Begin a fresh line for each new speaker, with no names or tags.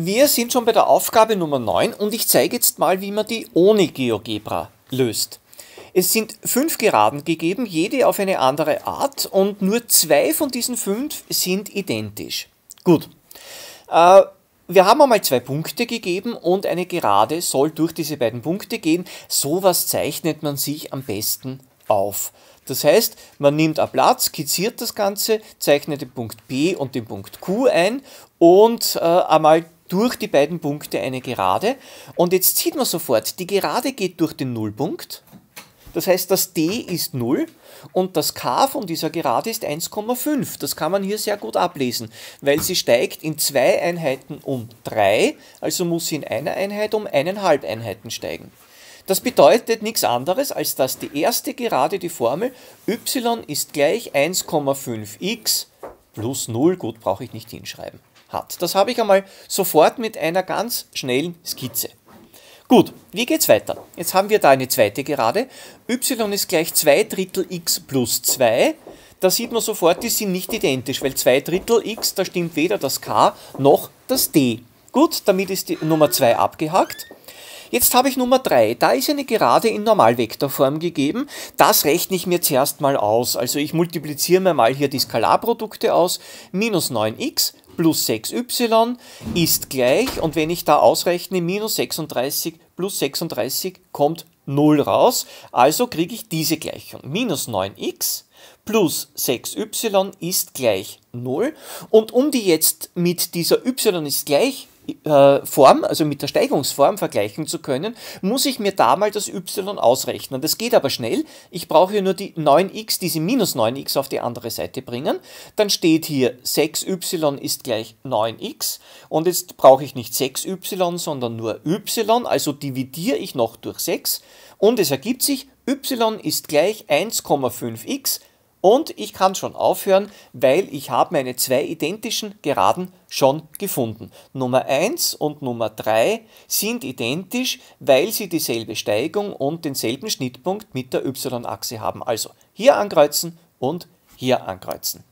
Wir sind schon bei der Aufgabe Nummer 9 und ich zeige jetzt mal, wie man die ohne GeoGebra löst. Es sind fünf Geraden gegeben, jede auf eine andere Art und nur zwei von diesen fünf sind identisch. Gut. Äh, wir haben einmal zwei Punkte gegeben und eine Gerade soll durch diese beiden Punkte gehen. Sowas zeichnet man sich am besten auf. Das heißt, man nimmt ein Blatt, skizziert das Ganze, zeichnet den Punkt P und den Punkt Q ein und äh, einmal durch die beiden Punkte eine Gerade. Und jetzt sieht man sofort, die Gerade geht durch den Nullpunkt. Das heißt, das D ist 0 und das K von dieser Gerade ist 1,5. Das kann man hier sehr gut ablesen, weil sie steigt in zwei Einheiten um 3, also muss sie in einer Einheit um eineinhalb Einheiten steigen. Das bedeutet nichts anderes, als dass die erste Gerade die Formel y ist gleich 1,5x plus 0, gut, brauche ich nicht hinschreiben hat. Das habe ich einmal sofort mit einer ganz schnellen Skizze. Gut, wie geht es weiter? Jetzt haben wir da eine zweite Gerade. y ist gleich 2 Drittel x plus 2. Da sieht man sofort, die sind nicht identisch, weil 2 Drittel x, da stimmt weder das k noch das d. Gut, damit ist die Nummer 2 abgehakt. Jetzt habe ich Nummer 3. Da ist eine Gerade in Normalvektorform gegeben. Das rechne ich mir zuerst mal aus. Also ich multipliziere mir mal hier die Skalarprodukte aus. Minus 9x plus 6y ist gleich, und wenn ich da ausrechne, minus 36 plus 36 kommt 0 raus. Also kriege ich diese Gleichung. Minus 9x plus 6y ist gleich 0. Und um die jetzt mit dieser y ist gleich äh, Form, also mit der Steigungsform vergleichen zu können, muss ich mir da mal das y ausrechnen. Das geht aber schnell. Ich brauche hier nur die 9x, diese minus 9x auf die andere Seite bringen. Dann steht hier 6y ist gleich 9x. Und jetzt brauche ich nicht 6y, sondern nur y. Also dividiere ich noch durch 6. Und es ergibt sich, y ist gleich 1,5x. Und ich kann schon aufhören, weil ich habe meine zwei identischen Geraden schon gefunden. Nummer 1 und Nummer 3 sind identisch, weil sie dieselbe Steigung und denselben Schnittpunkt mit der y-Achse haben. Also hier ankreuzen und hier ankreuzen.